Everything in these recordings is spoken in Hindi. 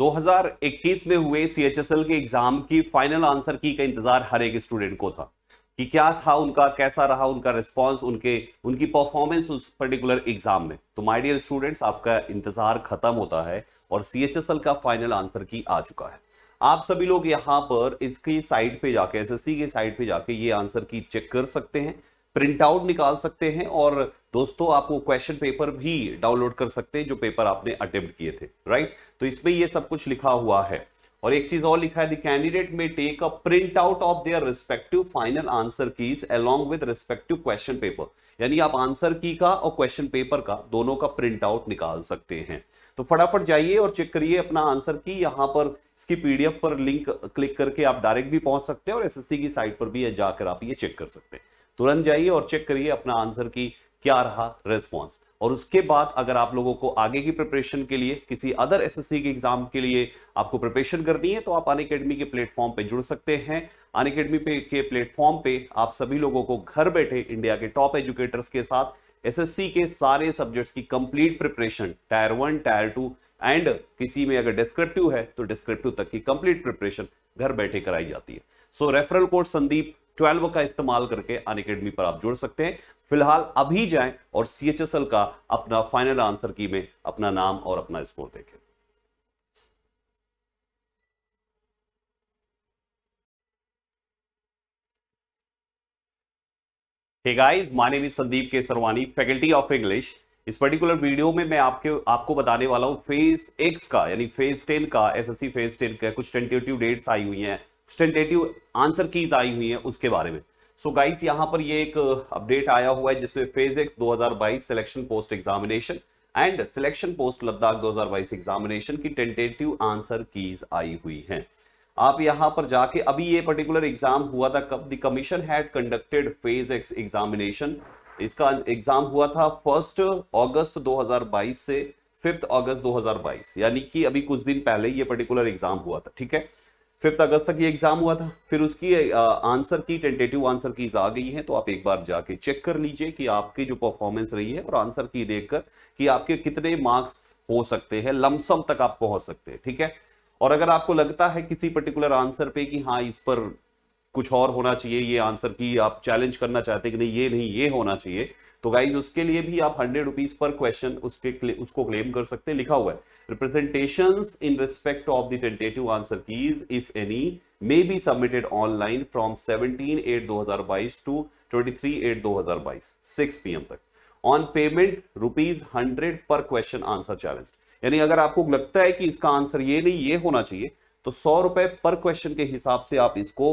2021 में हुए सी के एग्जाम की फाइनल आंसर की का इंतजार हर एक स्टूडेंट को था कि क्या था उनका कैसा रहा उनका रिस्पॉन्स उनके उनकी परफॉर्मेंस उस पर्टिकुलर एग्जाम में तो माय डियर स्टूडेंट्स आपका इंतजार खत्म होता है और सी का फाइनल आंसर की आ चुका है आप सभी लोग यहाँ पर इसकी साइट पे जाके एसएससी के साइट पे जाके ये आंसर की चेक कर सकते हैं प्रिंट आउट निकाल सकते हैं और दोस्तों आप वो क्वेश्चन पेपर भी डाउनलोड कर सकते हैं जो पेपर आपने अटेम्प्ट किए थे राइट तो इसमें ये सब कुछ लिखा हुआ है और एक चीज और लिखा है candidate may take a print out of their respective final answer keys along with respective question paper यानी आप आंसर की का और क्वेश्चन पेपर का दोनों का प्रिंट आउट निकाल सकते हैं तो फटाफट जाइए और चेक करिए अपना आंसर की यहां पर इसकी पीडीएफ पर लिंक क्लिक करके आप डायरेक्ट भी पहुंच सकते हैं और एसएससी की साइट पर भी जाकर आप ये चेक कर सकते हैं तुरंत जाइए और चेक करिए अपना आंसर की क्या रहा रिस्पॉन्स और उसके बाद अगर आप लोगों को आगे की प्रिपरेशन के लिए किसी अदर एसएससी के एग्जाम के लिए आपको प्रिपरेशन करनी है तो आप अन अकेडमी के प्लेटफॉर्म पे जुड़ सकते हैं अन अकेडमी पे के प्लेटफॉर्म पे आप सभी लोगों को घर बैठे इंडिया के टॉप एजुकेटर्स के साथ एसएससी के सारे सब्जेक्ट्स की complete preparation tier one tier two and किसी में अगर डिस्क्रिप्टिव है तो डिस्क्रिप्टिव तक की कंप्लीट प्रिपरेशन घर बैठे कराई जाती है so referral code Sandeep twelve का इस्तेमाल करके अन अकेडमी पर आप जुड़ सकते हैं फिलहाल अभी जाएं और सी का अपना फाइनल आंसर की में अपना नाम और अपना स्कोर देखें hey guys my name is Sandeep Kesarwani faculty of English इस पर्टिकुलर वीडियो में मैं आपके आपको बताने वाला हूँ फेज एक्स का यानी फेज टेन का एसएससी फेज टेन का कुछ टेंटेटिव डेट्स आई हुई हैं स्टेंटेटिव आंसर कीज आई हुई है उसके बारे में सो so गाइड्स यहाँ पर ये एक अपडेट uh, आया हुआ है जिसमें phase X 2022 selection post examination and selection post Ladakh 2022 examination की टेंटेटिव आंसर कीज आई हुई है आप यहाँ पर जाके अभी ये पर्टिकुलर एग्जाम हुआ था कब the commission had conducted phase X examination इसका एग्जाम हुआ था फर्स्ट अगस्त 2022 से फिफ्थ अगस्त 2022 यानी कि अभी कुछ दिन पहले ये पर्टिकुलर एग्जाम हुआ था ठीक है फिफ्थ अगस्त तक ये एग्जाम हुआ था फिर उसकी आंसर की टेंटेटिव आंसर कीज आ गई हैं तो आप एक बार जाके चेक कर लीजिए कि आपकी जो परफॉर्मेंस रही है और आंसर की देखकर कि आपके कितने मार्क्स हो सकते हैं लमसम तक आप पहुंच सकते हैं ठीक है और अगर आपको लगता है किसी पर्टिकुलर आंसर पे कि हाँ इस पर कुछ और होना चाहिए ये आंसर की आप चैलेंज करना चाहते हैं कि नहीं ये नहीं ये होना चाहिए तो गाइज उसके लिए भी आप हंड्रेड रुपीज पर क्वेश्चन उसके उसको क्लेम कर सकते हैं लिखा हुआ है representation in respect of the tentative answer keys if any may be submitted online from seventeen eight 2022 to twenty three eight 2022 6 PM तक on payment rupees hundred per question answer challenge यानी अगर आपको लगता है कि इसका आंसर ये नहीं ये होना चाहिए तो सौ रुपए पर क्वेश्चन के हिसाब से आप इसको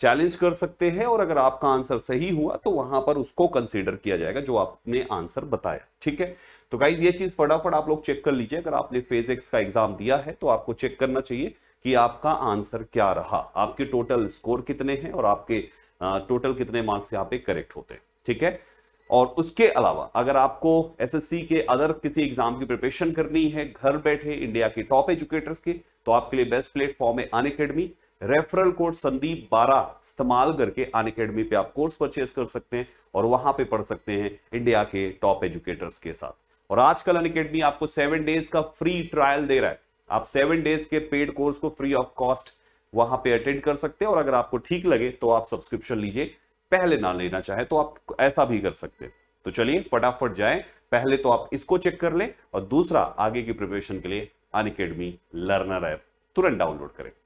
चैलेंज कर सकते हैं और अगर आपका आंसर सही हुआ तो वहां पर उसको कंसीडर किया जाएगा जो आपने आंसर बताया ठीक है तो गाइज ये चीज फटाफट आप लोग चेक कर लीजिए अगर आपने फेज एक्स का एग्जाम दिया है तो आपको चेक करना चाहिए कि आपका आंसर क्या रहा आपके टोटल स्कोर कितने हैं और आपके टोटल कितने मार्क्स यहाँ पे करेक्ट होते हैं ठीक है और उसके अलावा अगर आपको एसएससी के अदर किसी एग्जाम की प्रिपरेशन करनी है घर बैठे इंडिया के टॉप एजुकेटर्स के तो आपके लिए बेस्ट प्लेटफॉर्म है अन रेफरल कोड संदीप बारा इस्तेमाल करके अन अकेडमी पे आप कोर्स परचेज कर सकते हैं और वहां पे पढ़ सकते हैं इंडिया के टॉप एजुकेटर्स के साथ और आजकल अन अकेडमी आपको सेवन डेज का फ्री ट्रायल दे रहा है आप सेवन डेज के पेड कोर्स को फ्री ऑफ कॉस्ट वहां पे अटेंड कर सकते हैं और अगर आपको ठीक लगे तो आप सब्सक्रिप्शन लीजिए पहले ना लेना चाहे तो आप ऐसा भी कर सकते हैं तो चलिए फटाफट जाए पहले तो आप इसको चेक कर लें और दूसरा आगे की प्रिपरेशन के लिए अन लर्नर ऐप तुरंत डाउनलोड करें